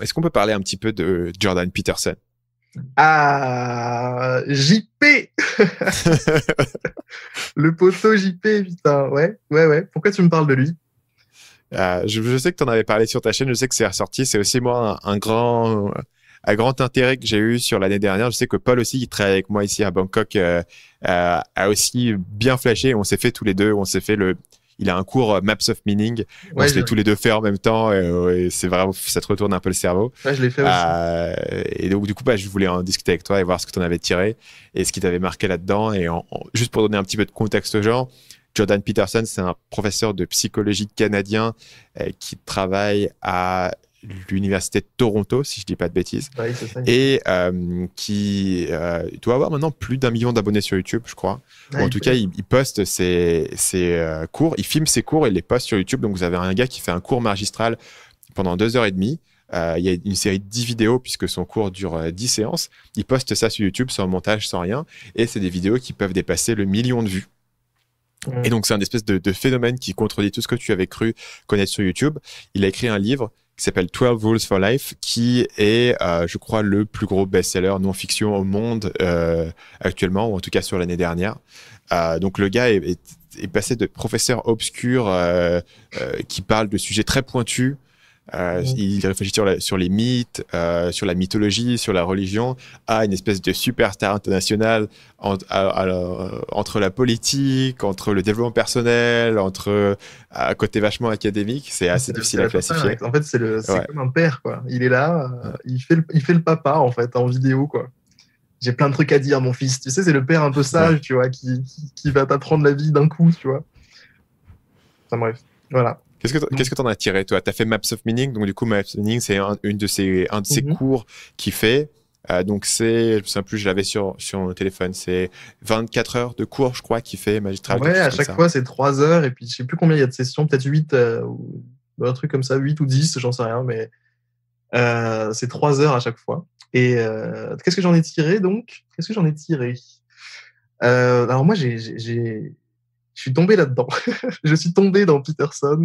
Est-ce qu'on peut parler un petit peu de Jordan Peterson ah, JP Le poteau JP, putain, ouais, ouais, ouais. Pourquoi tu me parles de lui ah, je, sais que tu en avais parlé sur ta chaîne, je sais que c'est ressorti. C'est aussi moi un, grand, un grand intérêt que j'ai eu sur l'année dernière. Je sais que Paul aussi, qui travaille avec moi ici à Bangkok, euh, euh, a aussi bien flashé. On s'est fait tous les deux, on s'est fait le, il a un cours euh, Maps of Meaning. Ouais, on tous les deux fait en même temps euh, c'est vraiment, ça te retourne un peu le cerveau. je l'ai fait aussi. Euh, et donc, du coup, bah, je voulais en discuter avec toi et voir ce que tu en avais tiré et ce qui t'avait marqué là-dedans. Et juste pour donner un petit peu de contexte aux gens, Jordan Peterson, c'est un professeur de psychologie canadien qui travaille à l'université de Toronto, si je dis pas de bêtises, et euh, qui euh, doit avoir maintenant plus d'un million d'abonnés sur YouTube, je crois. en tout cas, il, poste ses, ses, euh, cours, il filme ses cours et les poste sur YouTube. Donc vous avez un gars qui fait un cours magistral pendant deux heures et demie. il y a une série de 10 vidéos puisque son cours dure 10 séances. Il poste ça sur YouTube sans montage, sans rien. Et c'est des vidéos qui peuvent dépasser le million de vues. Et donc, c'est un espèce de, phénomène qui contredit tout ce que tu avais cru connaître sur YouTube. Il a écrit un livre qui s'appelle 12 Rules for Life, qui est, euh, je crois, le plus gros best-seller non-fiction au monde euh, actuellement, ou en tout cas sur l'année dernière. Euh, donc le gars est, est, passé de professeur obscur qui parle de sujets très pointus euh, il réfléchit sur, sur les mythes, euh, sur la mythologie, sur la religion, à une espèce de superstar international entre la politique, entre le développement personnel, entre euh, à côté vachement académique. C'est assez difficile à classifier. en fait, c'est comme un père. Quoi. Il est là, il, fait le, il fait le papa en fait en vidéo. quoi j'ai plein de trucs à dire, mon fils. Tu sais, c'est le père un peu sage, tu vois, qui, qui, va t'apprendre la vie d'un coup, tu vois. bref, voilà. Qu'est-ce que quest en as tiré toi T'as fait Maps of Meaning, donc du coup Maps of Meaning c'est un, une de ces un de ces mhm. cours qui fait euh, donc c'est, je ne sais plus, je l'avais sur, sur mon téléphone, c'est 24 heures de cours, je crois, qui fait magistral. Ouais, à chaque fois, c'est 3 heures, et puis je sais plus combien il y a de sessions, peut-être 8, euh, ou un truc comme ça, 8 ou 10, j'en sais rien, mais euh, c'est 3 heures à chaque fois. Et qu'est-ce que j'en ai tiré donc Qu'est-ce que j'en ai tiré Alors moi, j'ai je suis tombé là-dedans. je suis tombé dans Peterson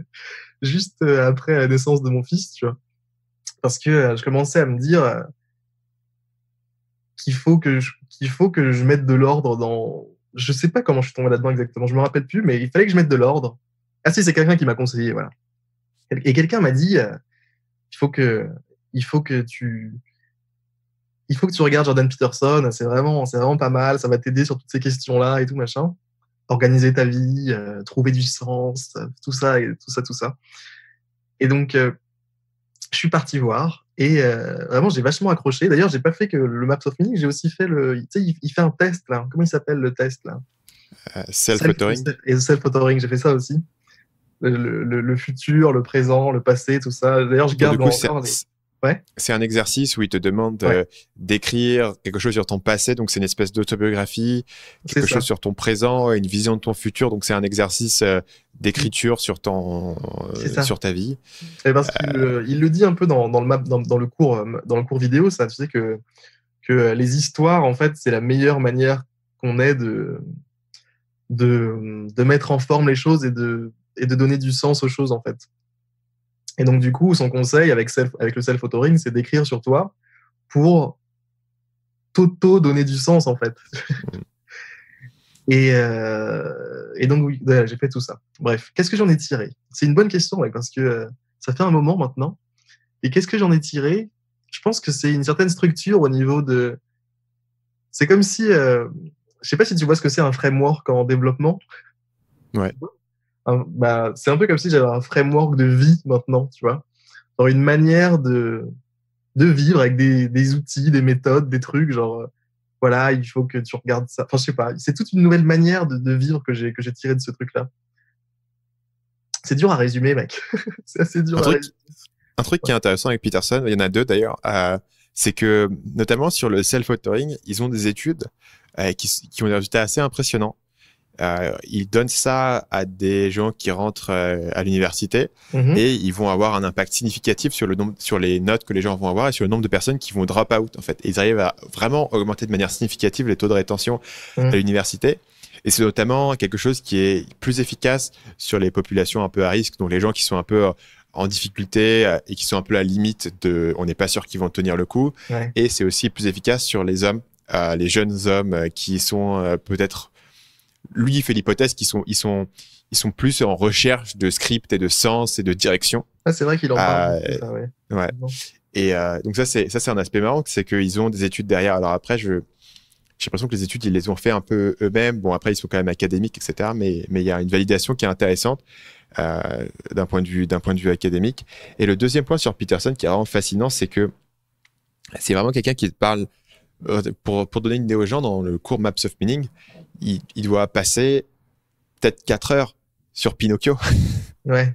juste euh, après la naissance de mon fils, tu vois. Parce que euh, je commençais à me dire euh, qu'il faut que je, qu'il faut que je mette de l'ordre dans je sais pas comment je suis tombé là-dedans exactement, je me rappelle plus mais il fallait que je mette de l'ordre. Ah si, c'est quelqu'un qui m'a conseillé, voilà. Et quelqu'un m'a dit il faut que il faut que tu il faut que tu regardes Jordan Peterson, c'est vraiment c'est vraiment pas mal, ça va t'aider sur toutes ces questions-là et tout machin organiser ta vie, euh, trouver du sens, euh, tout ça, et tout ça, tout ça. Et donc, euh, je suis parti voir et vraiment, j'ai vachement accroché. D'ailleurs, j'ai pas fait que le Maps of Meaning, j'ai aussi fait le. Tu sais, il, fait un test là. Comment il s'appelle le test là Self-authoring. et self-authoring, j'ai fait ça aussi. Le, futur, le présent, le passé, tout ça. D'ailleurs, je bah, garde mon encore. C'est un exercice où il te demande euh, d'écrire quelque chose sur ton passé, donc c'est une espèce d'autobiographie, quelque chose sur ton présent, une vision de ton futur, donc c'est un exercice euh, d'écriture sur ton, euh, sur ta vie. Parce eh ben, il, le dit un peu dans, le cours, dans le cours vidéo, ça, tu sais que les histoires, en fait, c'est la meilleure manière qu'on ait de, de, de mettre en forme les choses et de et de donner du sens aux choses en fait. Et donc, du coup, son conseil avec, avec le self autoring c'est d'écrire sur toi pour t'auto-donner du sens, en fait. Euh, et, donc, oui, j'ai fait tout ça. Bref, qu'est-ce que j'en ai tiré C'est une bonne question, parce que euh, ça fait un moment maintenant. Et qu'est-ce que j'en ai tiré Je pense que c'est une certaine structure au niveau de. C'est comme si. Je euh, Je sais pas si tu vois ce que c'est un framework en développement. Ouais. Bah, c'est un peu comme si j'avais un framework de vie maintenant, tu vois. dans une manière de, de vivre avec des, outils, des méthodes, des trucs, genre, euh, voilà, il faut que tu regardes ça. Enfin, je sais pas. C'est toute une nouvelle manière de, vivre que j'ai, que j'ai tiré de ce truc-là. C'est dur à résumer, mec. c'est assez dur à résumer. Un truc qui est intéressant avec Peterson, il y en a deux d'ailleurs, euh, c'est que, notamment sur le self-authoring, ils ont des études euh, qui, qui ont des résultats assez impressionnants. Il euh, ils donnent ça à des gens qui rentrent euh, à l'université mhm. et ils vont avoir un impact significatif sur le nombre, sur les notes que les gens vont avoir et sur le nombre de personnes qui vont drop out en fait. ils arrivent à vraiment augmenter de manière significative les taux de rétention mhm. à l'université. Et c'est notamment quelque chose qui est plus efficace sur les populations un peu à risque, donc les gens qui sont un peu euh, en difficulté et qui sont un peu à la limite de, on n'est pas sûr qu'ils vont tenir le coup. Et c'est aussi plus efficace sur les hommes, les jeunes hommes qui sont peut-être lui il fait l'hypothèse qu'ils sont ils sont ils sont plus en recherche de script et de sens et de direction. Ah c'est vrai qu'il en parle. Euh, et euh, donc ça c'est ça c'est un aspect marrant, c'est qu'ils ont des études derrière. Alors après je j'ai l'impression que les études ils les ont fait un peu eux-mêmes. Bon après ils sont quand même académiques etc. Mais mais il y a une validation qui est intéressante euh, d'un point de vue d'un point de vue académique. Et le deuxième point sur Peterson qui est vraiment fascinant, c'est que c'est vraiment quelqu'un qui parle pour, pour donner une idée aux gens, dans le cours Maps of Meaning, il, doit passer peut-être 4 heures sur Pinocchio. Ouais.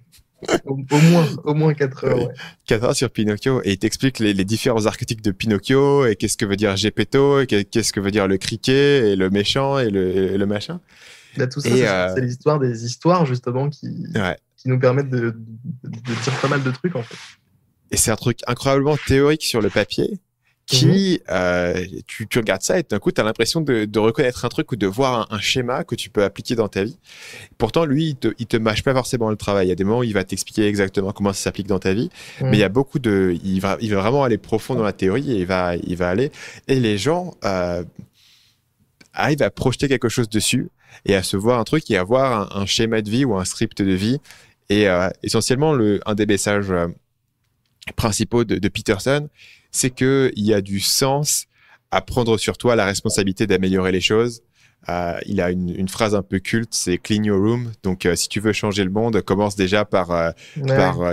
au, moins, au 4 heures. 4 heures sur Pinocchio et il t'explique les, différents archétypes de Pinocchio et qu'est-ce que veut dire Gepetto et qu'est-ce que veut dire le criquet et le méchant et le, machin. Là, tout ça, euh, c'est l'histoire des histoires justement qui, qui nous permettent de, de, dire pas mal de trucs en fait. Et c'est un truc incroyablement théorique sur le papier qui, mhm. euh, tu, tu, regardes ça et d'un coup, tu as l'impression de, de, reconnaître un truc ou de voir un, schéma que tu peux appliquer dans ta vie. Pourtant, lui, il te, il te mâche pas forcément le travail. Il y a des moments où il va t'expliquer exactement comment ça s'applique dans ta vie, mhm. mais il y a beaucoup de, il va, il va vraiment aller profond dans la théorie et il va, il va aller. Et les gens euh, arrivent à projeter quelque chose dessus et à se voir un truc et à voir un, un schéma de vie ou un script de vie. Et euh, essentiellement, le, un des messages euh, principaux de, de Peterson, c'est qu'il y a du sens à prendre sur toi la responsabilité d'améliorer les choses. Euh, il a une, phrase un peu culte, c'est clean your room. Donc, euh, si tu veux changer le monde, commence déjà par, euh,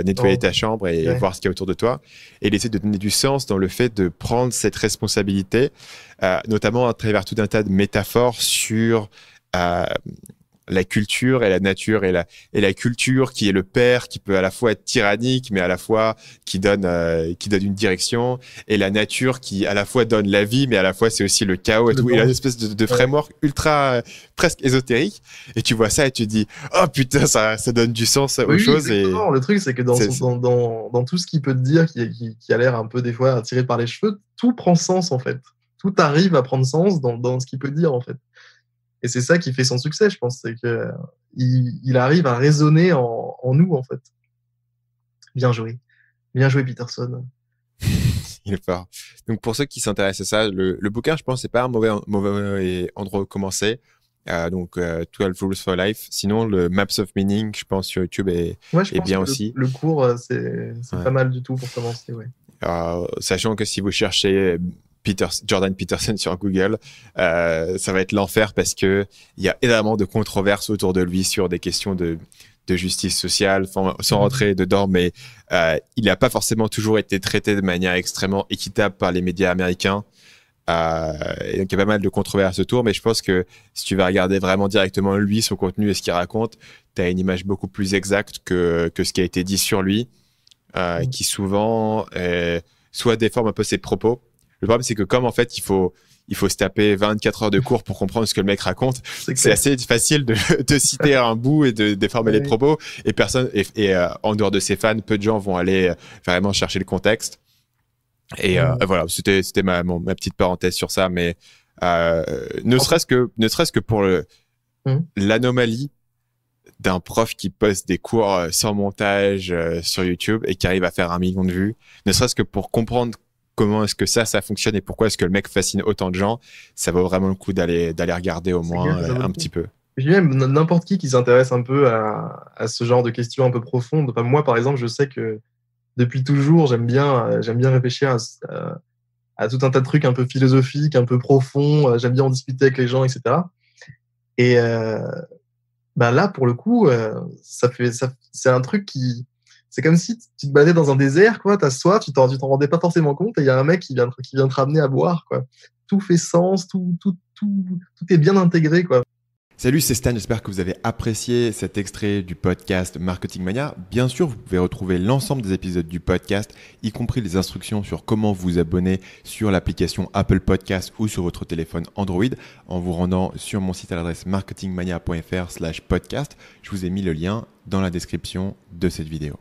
nettoyer ta chambre et, voir ce qu'il y a autour de toi. Et il essaie de donner du sens dans le fait de prendre cette responsabilité, notamment à travers tout un tas de métaphores sur la culture et la nature et la et la culture qui est le père qui peut à la fois être tyrannique mais à la fois qui donne euh, qui donne une direction et la nature qui à la fois donne la vie mais à la fois c'est aussi le chaos et tout une espèce de, framework ultra euh, presque ésotérique et tu vois ça et tu dis oh putain ça ça donne du sens aux choses et le truc c'est que dans, dans, dans tout ce qu'il peut te dire qui, qui, a l'air un peu des fois attiré par les cheveux tout prend sens en fait tout arrive à prendre sens dans, dans ce qu'il peut dire en fait et c'est ça qui fait son succès, je pense, c'est qu'il il, arrive à résonner en, nous, en fait. Bien joué. Bien joué, Peterson. il est fort. Donc, pour ceux qui s'intéressent à ça, le, bouquin, je pense, c'est pas un mauvais, endroit où commencer. Euh, donc, 12 euh, Rules for Life. Sinon, le Maps of Meaning, je pense, sur YouTube est, ouais, bien aussi. Le, cours, euh, c'est pas mal du tout pour commencer, ouais. sachant que si vous cherchez Jordan Peterson sur Google, euh, ça va être l'enfer parce que il y a énormément de controverses autour de lui sur des questions de, justice sociale, sans, mhm. rentrer dedans, mais euh, il n'a pas forcément toujours été traité de manière extrêmement équitable par les médias américains. Euh, il y a pas mal de controverses autour, mais je pense que si tu vas regarder vraiment directement lui, son contenu et ce qu'il raconte, tu as une image beaucoup plus exacte que, que ce qui a été dit sur lui, mhm. qui souvent soit déforme un peu ses propos, le problème, c'est que comme en fait, il faut, il faut se taper 24 heures de cours pour comprendre ce que le mec raconte. C'est assez facile de, citer un bout et de déformer les propos. Et personne, et, euh, en dehors de ses fans, peu de gens vont aller euh, vraiment chercher le contexte. Et euh, mm. voilà, c'était c'était ma, petite parenthèse sur ça, mais ne serait-ce que ne serait-ce que pour mm. l'anomalie d'un prof qui poste des cours sans montage sur YouTube et qui arrive à faire un million de vues, ne serait-ce que pour comprendre comment est-ce que ça, ça fonctionne et pourquoi est-ce que le mec fascine autant de gens, ça vaut vraiment le coup d'aller regarder au moins euh, un petit peu. Je même n'importe qui qui s'intéresse un peu à, ce genre de questions un peu profondes. moi, par exemple, je sais que depuis toujours, j'aime bien, euh, j'aime bien réfléchir euh, à, tout un tas de trucs un peu philosophiques, un peu profonds. J'aime bien en discuter avec les gens, etc. Et bah là, pour le coup, ça fait, c'est un truc qui, c'est comme si tu te baladais dans un désert, quoi, t'as soif, tu t'en, t'en rendais pas forcément compte, et il y a un mec qui vient, te ramener à boire, quoi. Tout fait sens, tout, est bien intégré, quoi. Salut, c'est Stan, j'espère que vous avez apprécié cet extrait du podcast Marketing Mania. Bien sûr, vous pouvez retrouver l'ensemble des épisodes du podcast, y compris les instructions sur comment vous abonner sur l'application Apple Podcast ou sur votre téléphone Android en vous rendant sur mon site à l'adresse marketingmania.fr slash podcast. Je vous ai mis le lien dans la description de cette vidéo.